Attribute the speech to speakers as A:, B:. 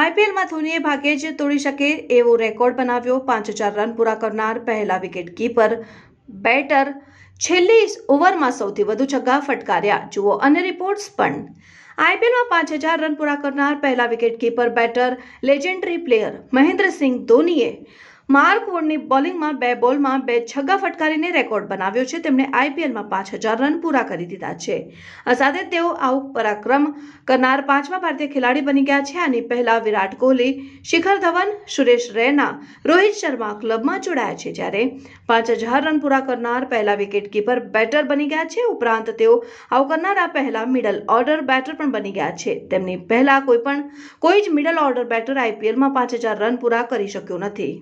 A: આઈપીએલમાં ધોનીએ ભાગ્યે જ તોડી શકે એવો રેકોર્ડ બનાવ્યો પાંચ હજાર રન પૂરા કરનાર પહેલા વિકેટ કીપર બેટર છેલ્લી ઓવરમાં સૌથી વધુ છગ્ગા ફટકાર્યા જુઓ અન્ય રિપોર્ટ્સ પણ આઈપીએલમાં પાંચ હજાર રન પૂરા કરનાર પહેલા wicket keeper batter legendary player Mahendra Singh ધોનીએ માર્ક વોર્ડની બોલિંગમાં બે બોલમાં બે છગ્ગા ફટકારીને રેકોર્ડ બનાવ્યો છે તેમણે આઈપીએલમાં પાંચ હજાર રન પૂરા કરી દીધા છે આ સાથે તેઓ આવું પરાક્રમ કરનાર પાંચમા ભારતીય ખેલાડી બની ગયા છે આની પહેલા વિરાટ કોહલી શિખર ધવન સુરેશ રૈના રોહિત શર્મા ક્લબમાં જોડાયા છે જ્યારે પાંચ હજાર રન પૂરા કરનાર પહેલા વિકેટકીપર બેટર બની ગયા છે ઉપરાંત તેઓ આવું કરનારા પહેલા મિડલ ઓર્ડર બેટર પણ બની ગયા છે તેમની પહેલા કોઈ પણ કોઈ જ મિડલ ઓર્ડર બેટર આઈપીએલમાં પાંચ હજાર રન પૂરા કરી શક્યો નથી